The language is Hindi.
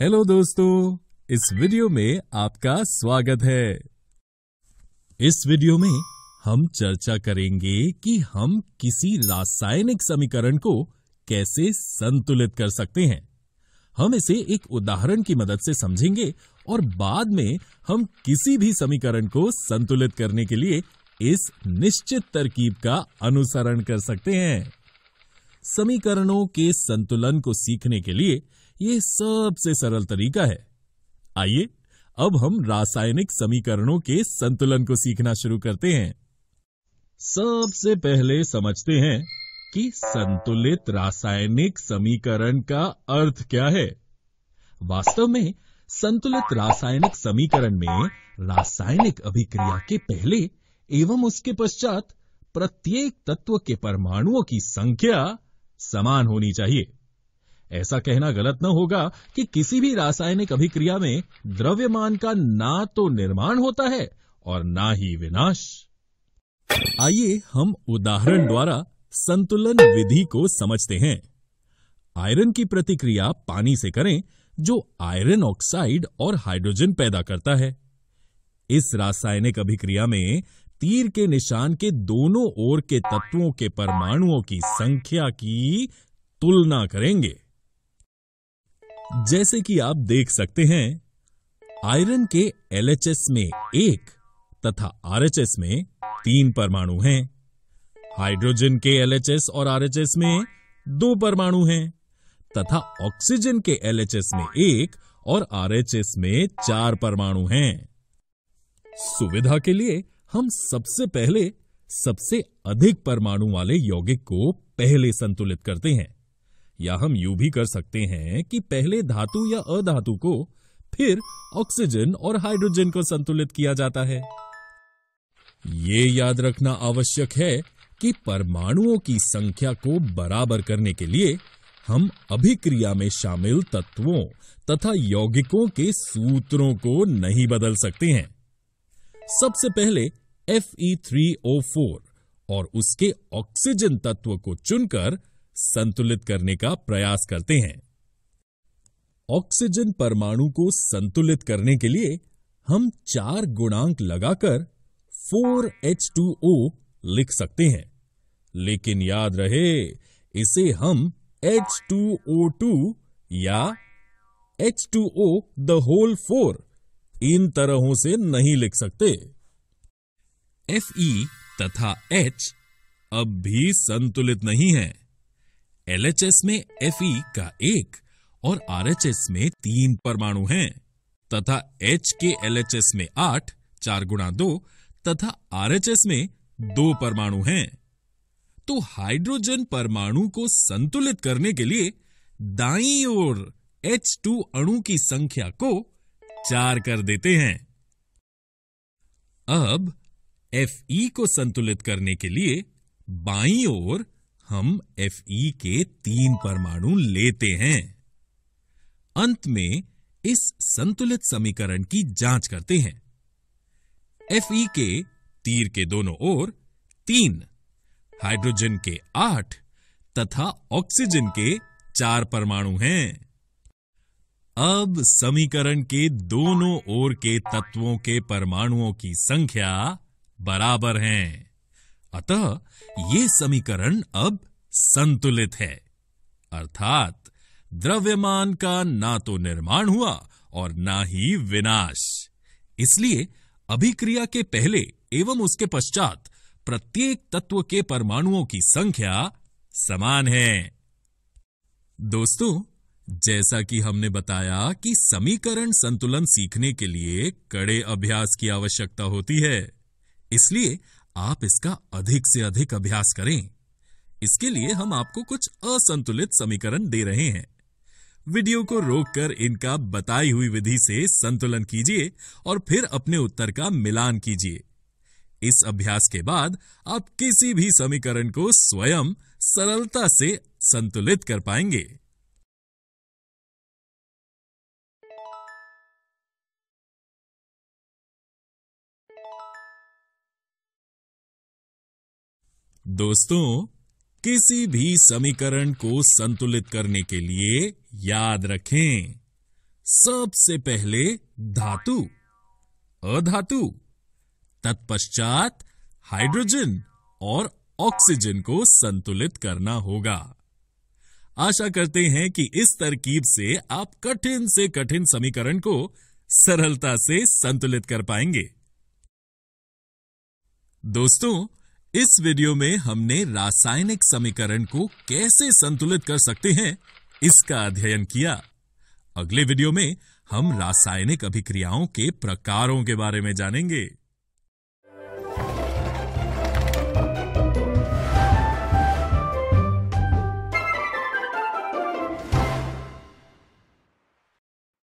हेलो दोस्तों इस वीडियो में आपका स्वागत है इस वीडियो में हम चर्चा करेंगे कि हम किसी रासायनिक समीकरण को कैसे संतुलित कर सकते हैं हम इसे एक उदाहरण की मदद से समझेंगे और बाद में हम किसी भी समीकरण को संतुलित करने के लिए इस निश्चित तरकीब का अनुसरण कर सकते हैं समीकरणों के संतुलन को सीखने के लिए ये सबसे सरल तरीका है आइए अब हम रासायनिक समीकरणों के संतुलन को सीखना शुरू करते हैं सबसे पहले समझते हैं कि संतुलित रासायनिक समीकरण का अर्थ क्या है वास्तव में संतुलित रासायनिक समीकरण में रासायनिक अभिक्रिया के पहले एवं उसके पश्चात प्रत्येक तत्व के परमाणुओं की संख्या समान होनी चाहिए ऐसा कहना गलत न होगा कि किसी भी रासायनिक अभिक्रिया में द्रव्यमान का ना तो निर्माण होता है और ना ही विनाश आइए हम उदाहरण द्वारा संतुलन विधि को समझते हैं आयरन की प्रतिक्रिया पानी से करें जो आयरन ऑक्साइड और हाइड्रोजन पैदा करता है इस रासायनिक अभिक्रिया में तीर के निशान के दोनों ओर के तत्वों के परमाणुओं की संख्या की तुलना करेंगे जैसे कि आप देख सकते हैं आयरन के एल में एक तथा आरएचएस में तीन परमाणु हैं हाइड्रोजन के एल और आरएचएस में दो परमाणु हैं तथा ऑक्सीजन के एल में एक और आरएचएस में चार परमाणु हैं सुविधा के लिए हम सबसे पहले सबसे अधिक परमाणु वाले यौगिक को पहले संतुलित करते हैं या हम यू भी कर सकते हैं कि पहले धातु या अधातु को फिर ऑक्सीजन और हाइड्रोजन को संतुलित किया जाता है ये याद रखना आवश्यक है कि परमाणुओं की संख्या को बराबर करने के लिए हम अभिक्रिया में शामिल तत्वों तथा यौगिकों के सूत्रों को नहीं बदल सकते हैं सबसे पहले Fe3O4 और उसके ऑक्सीजन तत्व को चुनकर संतुलित करने का प्रयास करते हैं ऑक्सीजन परमाणु को संतुलित करने के लिए हम चार गुणांक लगाकर 4H2O लिख सकते हैं लेकिन याद रहे इसे हम H2O2 या H2O द होल फोर इन तरहों से नहीं लिख सकते Fe तथा H अब भी संतुलित नहीं है एलएचएस में एफ का एक और आरएचएस में तीन परमाणु हैं तथा एच के एलएचएस में आठ चार गुणा दो तथा आरएचएस में दो परमाणु हैं तो हाइड्रोजन परमाणु को संतुलित करने के लिए दाई ओर टू अणु की संख्या को चार कर देते हैं अब Fe को संतुलित करने के लिए बाई ओर हम एफ e के तीन परमाणु लेते हैं अंत में इस संतुलित समीकरण की जांच करते हैं एफ e के तीर के दोनों ओर तीन हाइड्रोजन के आठ तथा ऑक्सीजन के चार परमाणु हैं अब समीकरण के दोनों ओर के तत्वों के परमाणुओं की संख्या बराबर हैं अतः ये समीकरण अब संतुलित है अर्थात द्रव्यमान का ना तो निर्माण हुआ और ना ही विनाश इसलिए अभिक्रिया के पहले एवं उसके पश्चात प्रत्येक तत्व के परमाणुओं की संख्या समान है दोस्तों जैसा कि हमने बताया कि समीकरण संतुलन सीखने के लिए कड़े अभ्यास की आवश्यकता होती है इसलिए आप इसका अधिक से अधिक अभ्यास करें इसके लिए हम आपको कुछ असंतुलित समीकरण दे रहे हैं वीडियो को रोककर इनका बताई हुई विधि से संतुलन कीजिए और फिर अपने उत्तर का मिलान कीजिए इस अभ्यास के बाद आप किसी भी समीकरण को स्वयं सरलता से संतुलित कर पाएंगे दोस्तों किसी भी समीकरण को संतुलित करने के लिए याद रखें सबसे पहले धातु अधातु तत्पश्चात हाइड्रोजन और ऑक्सीजन को संतुलित करना होगा आशा करते हैं कि इस तरकीब से आप कठिन से कठिन समीकरण को सरलता से संतुलित कर पाएंगे दोस्तों इस वीडियो में हमने रासायनिक समीकरण को कैसे संतुलित कर सकते हैं इसका अध्ययन किया अगले वीडियो में हम रासायनिक अभिक्रियाओं के प्रकारों के बारे में जानेंगे